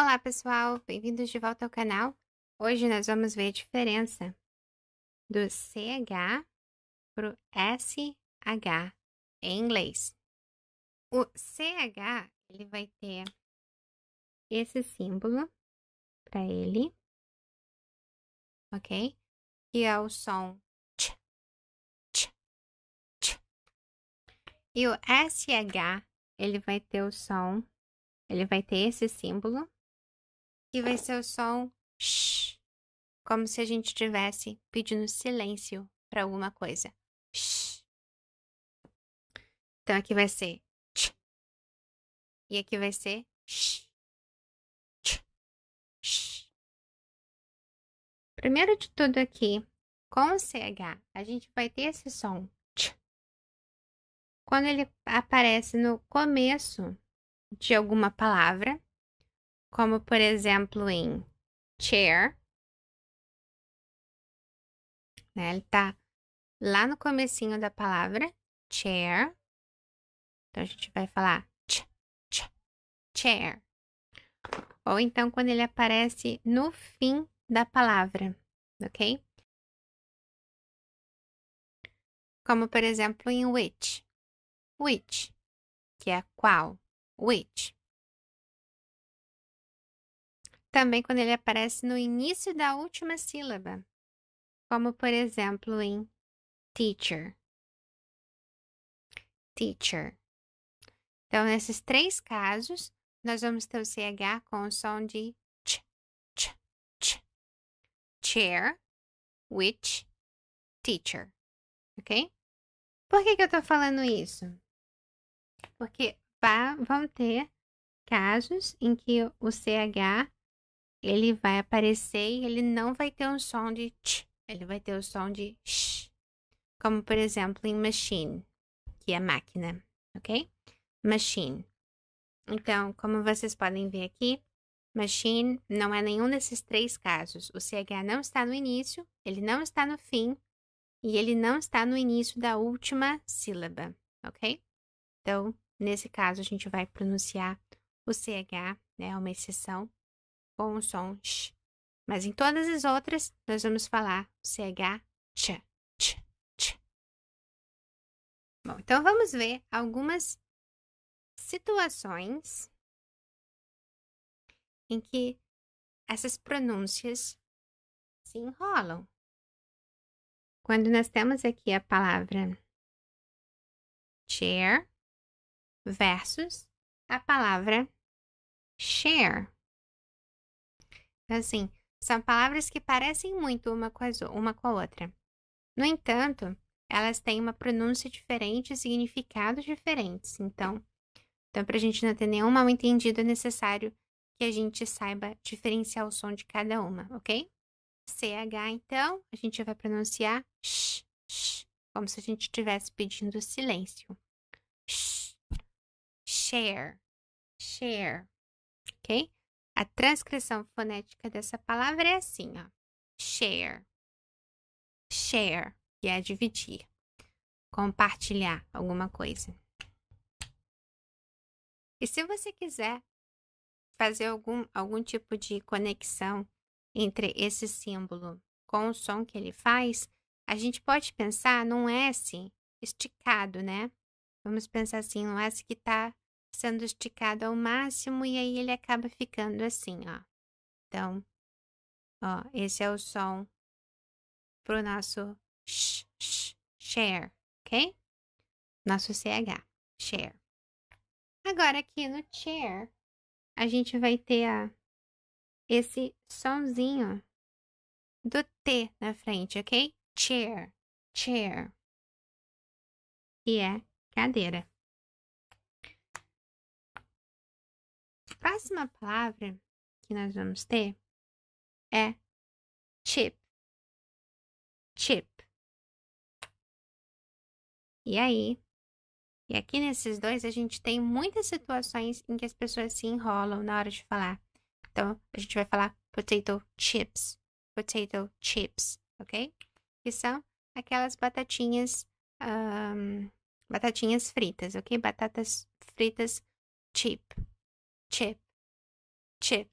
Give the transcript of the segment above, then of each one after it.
Olá pessoal, bem-vindos de volta ao canal. Hoje nós vamos ver a diferença do CH para o SH em inglês. O CH ele vai ter esse símbolo para ele, ok? Que é o som ch, ch, ch. E o SH ele vai ter o som, ele vai ter esse símbolo que vai ser o som shh, como se a gente estivesse pedindo silêncio para alguma coisa. Shh. Então aqui vai ser tch, e aqui vai ser shh, tch, sh Primeiro de tudo aqui, com o CH, a gente vai ter esse som tch, quando ele aparece no começo de alguma palavra como por exemplo em chair. Né? Ele está lá no comecinho da palavra chair. Então a gente vai falar ch, ch, chair. Ou então quando ele aparece no fim da palavra, ok? Como por exemplo em which. Which, que é qual. Which também quando ele aparece no início da última sílaba, como por exemplo em teacher. Teacher. Então, nesses três casos, nós vamos ter o CH com o som de ch, ch, ch. Chair, which, teacher. Ok? Por que, que eu estou falando isso? Porque vão ter casos em que o CH ele vai aparecer e ele não vai ter um som de tch, ele vai ter o um som de sh, como por exemplo em machine, que é máquina, ok? Machine. Então, como vocês podem ver aqui, machine não é nenhum desses três casos. O CH não está no início, ele não está no fim e ele não está no início da última sílaba, ok? Então, nesse caso, a gente vai pronunciar o CH, né, uma exceção, ou um som sh. Mas em todas as outras, nós vamos falar CH, ch, ch, Bom, então vamos ver algumas situações em que essas pronúncias se enrolam. Quando nós temos aqui a palavra chair versus a palavra share. Então, assim, são palavras que parecem muito uma com, as, uma com a outra. No entanto, elas têm uma pronúncia diferente e significados diferentes. Então, então para a gente não ter nenhum mal entendido, é necessário que a gente saiba diferenciar o som de cada uma, ok? CH, então, a gente vai pronunciar sh, sh como se a gente estivesse pedindo silêncio. Sh, share, share, ok? A transcrição fonética dessa palavra é assim, ó. Share. Share, que é dividir. Compartilhar alguma coisa. E se você quiser fazer algum, algum tipo de conexão entre esse símbolo com o som que ele faz, a gente pode pensar num S esticado, né? Vamos pensar assim, um S que está sendo esticado ao máximo e aí ele acaba ficando assim, ó. Então, ó, esse é o som pro nosso sh, sh, share, ok? Nosso CH, share. Agora aqui no chair, a gente vai ter a, esse sonzinho do T na frente, ok? Chair, chair. E é cadeira. próxima palavra que nós vamos ter é chip. Chip. E aí? E aqui nesses dois a gente tem muitas situações em que as pessoas se enrolam na hora de falar. Então, a gente vai falar potato chips, potato chips, ok? Que são aquelas batatinhas, um, batatinhas fritas, ok? Batatas fritas chip, chip chip.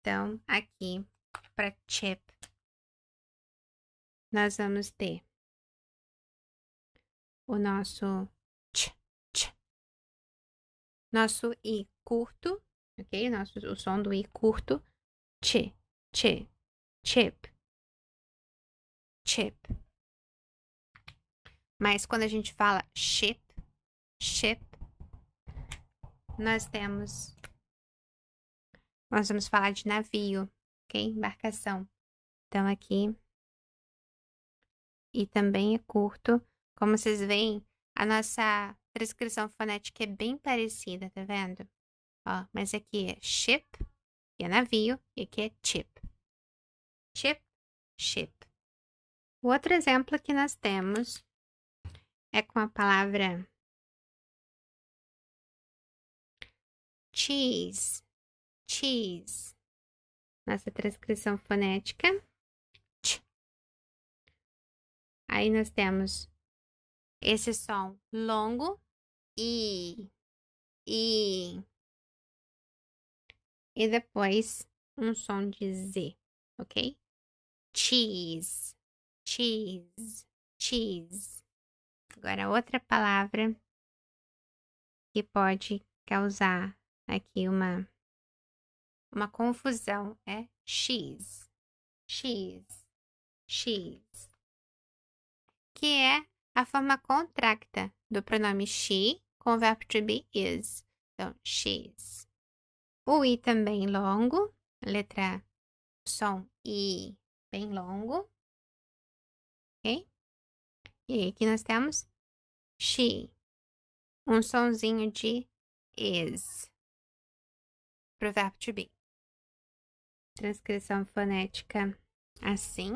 Então, aqui para chip, nós vamos ter o nosso ch, ch. nosso i curto, ok? Nosso, o som do i curto, ch, ch, chip, chip. Mas quando a gente fala ship, ship, nós temos nós vamos falar de navio, ok? Embarcação. Então, aqui. E também é curto. Como vocês veem, a nossa transcrição fonética é bem parecida, tá vendo? Ó, mas aqui é ship, que é navio, e aqui é chip. Chip, ship. O outro exemplo que nós temos é com a palavra cheese cheese. Nossa transcrição fonética. Ch. Aí nós temos esse som longo e e e depois um som de z, ok? Cheese, cheese, cheese. Agora outra palavra que pode causar aqui uma uma confusão. É she's, she's, she's, que é a forma contracta do pronome she com o verbo to be is. Então, she's. O i também longo, letra som i bem longo. Ok? E aqui nós temos she, um sonzinho de is para o verbo to be transcrição fonética assim.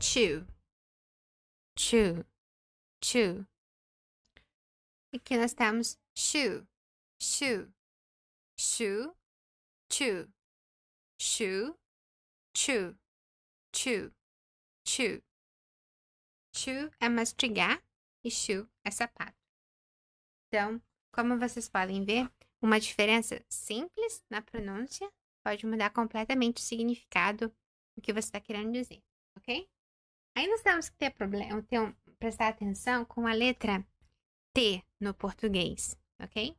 chu, chu e Aqui nós temos chu, chu, chu, chu, chu, chu, chu, chu, chu é mastigar e chu é sapato. Então, como vocês podem ver, uma diferença simples na pronúncia pode mudar completamente o significado do que você está querendo dizer, ok? Aí nós temos que ter problema, ter um, prestar atenção com a letra T no português, ok?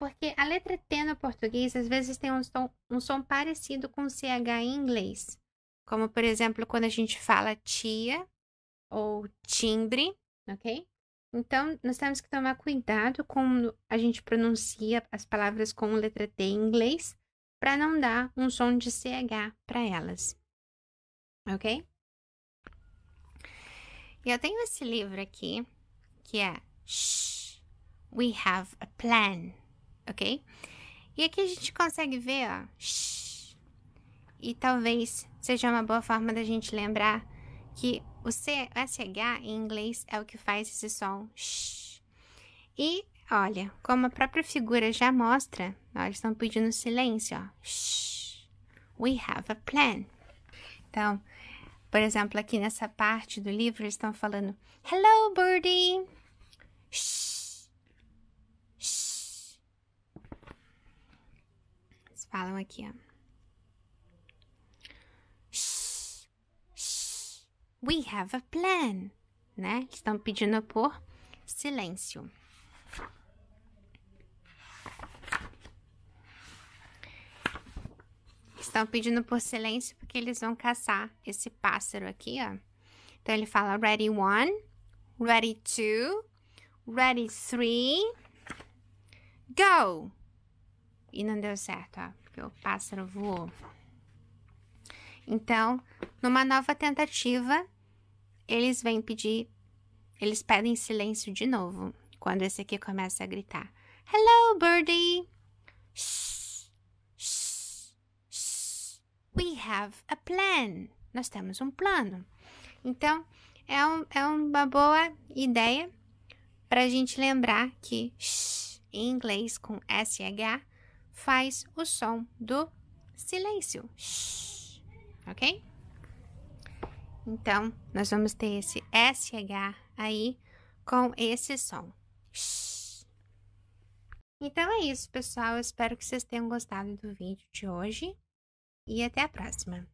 Porque a letra T no português às vezes tem um som, um som parecido com CH em inglês. Como, por exemplo, quando a gente fala tia ou timbre, ok? Então, nós temos que tomar cuidado quando a gente pronuncia as palavras com letra T em inglês, para não dar um som de CH para elas. Ok? Eu tenho esse livro aqui, que é Shh, We Have a Plan, ok? E aqui a gente consegue ver, ó, Shh, e talvez seja uma boa forma da gente lembrar que o SH em inglês é o que faz esse som. Shh. E olha, como a própria figura já mostra, ó, eles estão pedindo silêncio. Ó. Shh. We have a plan. Então, por exemplo, aqui nessa parte do livro eles estão falando Hello, birdie. Shh. Shh. Eles falam aqui, ó. We have a plan, né? Estão pedindo por silêncio. Estão pedindo por silêncio porque eles vão caçar esse pássaro aqui, ó. Então ele fala ready one, ready two, ready three, go! E não deu certo, ó, porque o pássaro voou. Então, numa nova tentativa, eles vêm pedir, eles pedem silêncio de novo quando esse aqui começa a gritar: Hello, birdie! Shh, shh, shh. We have a plan. Nós temos um plano. Então, é, um, é uma boa ideia para a gente lembrar que shh, em inglês com SH faz o som do silêncio. Shh, ok? Então, nós vamos ter esse SH aí com esse som. Então é isso, pessoal. Eu espero que vocês tenham gostado do vídeo de hoje e até a próxima.